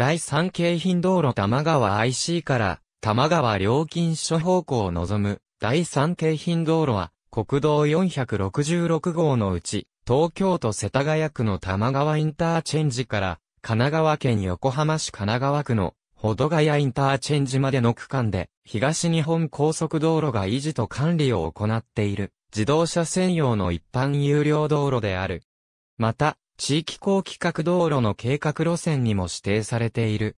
第3京浜道路玉川 IC から玉川料金所方向を望む第3京浜道路は国道466号のうち東京都世田谷区の玉川インターチェンジから神奈川県横浜市神奈川区の保土ヶ谷インターチェンジまでの区間で東日本高速道路が維持と管理を行っている自動車専用の一般有料道路である。また、地域高規格道路の計画路線にも指定されている。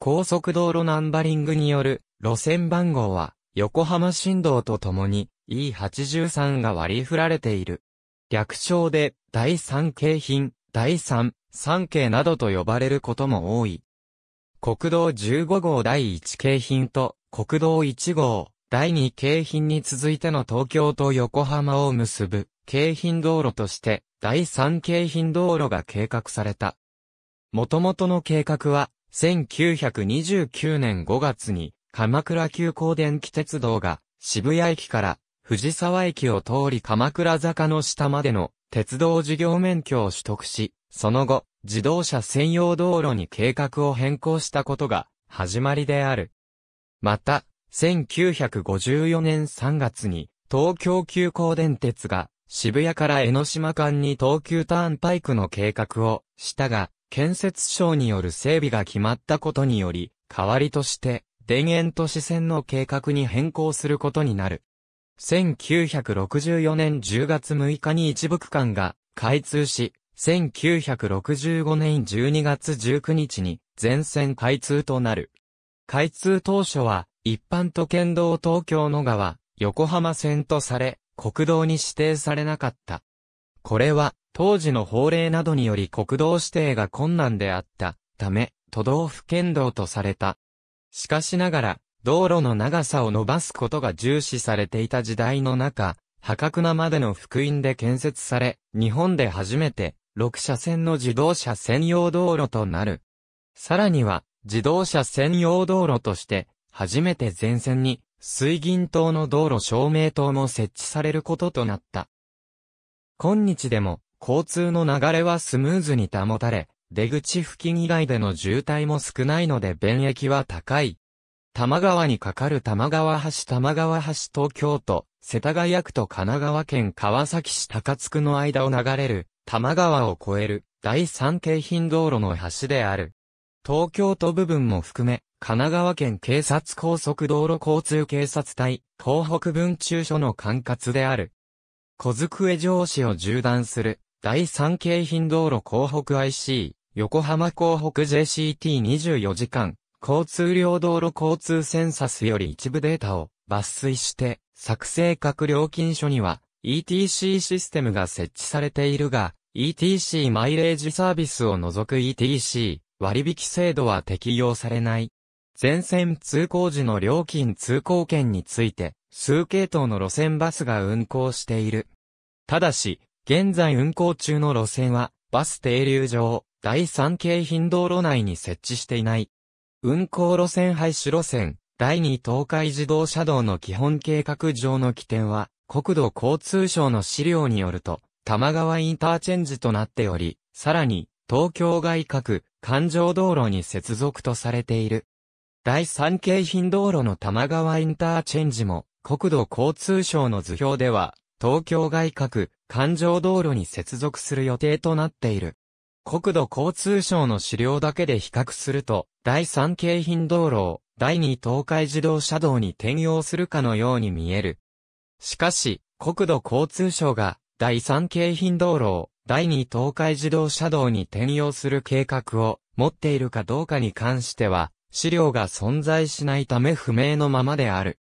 高速道路ナンバリングによる路線番号は横浜振動とともに E83 が割り振られている。略称で第3京浜、第3、3京などと呼ばれることも多い。国道15号第1京浜と国道1号、第二京浜に続いての東京と横浜を結ぶ京浜道路として第三京浜道路が計画された。元々の計画は1929年5月に鎌倉急行電気鉄道が渋谷駅から藤沢駅を通り鎌倉坂の下までの鉄道事業免許を取得し、その後自動車専用道路に計画を変更したことが始まりである。また、1954年3月に、東京急行電鉄が、渋谷から江ノ島間に東急ターンパイクの計画をしたが、建設省による整備が決まったことにより、代わりとして、田園都市線の計画に変更することになる。1964年10月6日に一部区間が開通し、1965年12月19日に全線開通となる。開通当初は一般都県道東京野川、横浜線とされ、国道に指定されなかった。これは、当時の法令などにより国道指定が困難であったため、都道府県道とされた。しかしながら、道路の長さを伸ばすことが重視されていた時代の中、破格なまでの福音で建設され、日本で初めて、六車線の自動車専用道路となる。さらには、自動車専用道路として、初めて前線に水銀灯の道路照明灯も設置されることとなった。今日でも交通の流れはスムーズに保たれ、出口付近以外での渋滞も少ないので便益は高い。多摩川に架かる多摩川橋多摩川橋東京都、世田谷区と神奈川県川崎市高津区の間を流れる、多摩川を越える、第三京浜道路の橋である。東京都部分も含め、神奈川県警察高速道路交通警察隊、東北分駐所の管轄である。小机城市を縦断する、第三京浜道路広北 IC、横浜広北 JCT24 時間、交通量道路交通センサスより一部データを抜粋して、作成各料金所には ETC システムが設置されているが、ETC マイレージサービスを除く ETC 割引制度は適用されない。全線通行時の料金通行券について、数系統の路線バスが運行している。ただし、現在運行中の路線は、バス停留場、第3京浜道路内に設置していない。運行路線廃止路線、第2東海自動車道の基本計画上の起点は、国土交通省の資料によると、玉川インターチェンジとなっており、さらに、東京外郭、環状道路に接続とされている。第三京浜道路の玉川インターチェンジも、国土交通省の図表では、東京外郭、環状道路に接続する予定となっている。国土交通省の資料だけで比較すると、第三京浜道路を第二東海自動車道に転用するかのように見える。しかし、国土交通省が第三京浜道路を第二東海自動車道に転用する計画を持っているかどうかに関しては、資料が存在しないため不明のままである。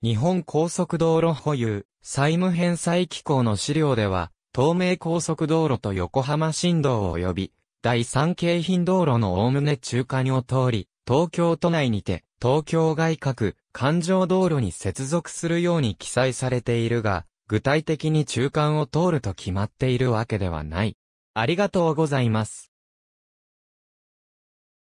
日本高速道路保有、債務返済機構の資料では、東名高速道路と横浜新道及び、第三京浜道路の概ね中間を通り、東京都内にて、東京外郭、環状道路に接続するように記載されているが、具体的に中間を通ると決まっているわけではない。ありがとうございます。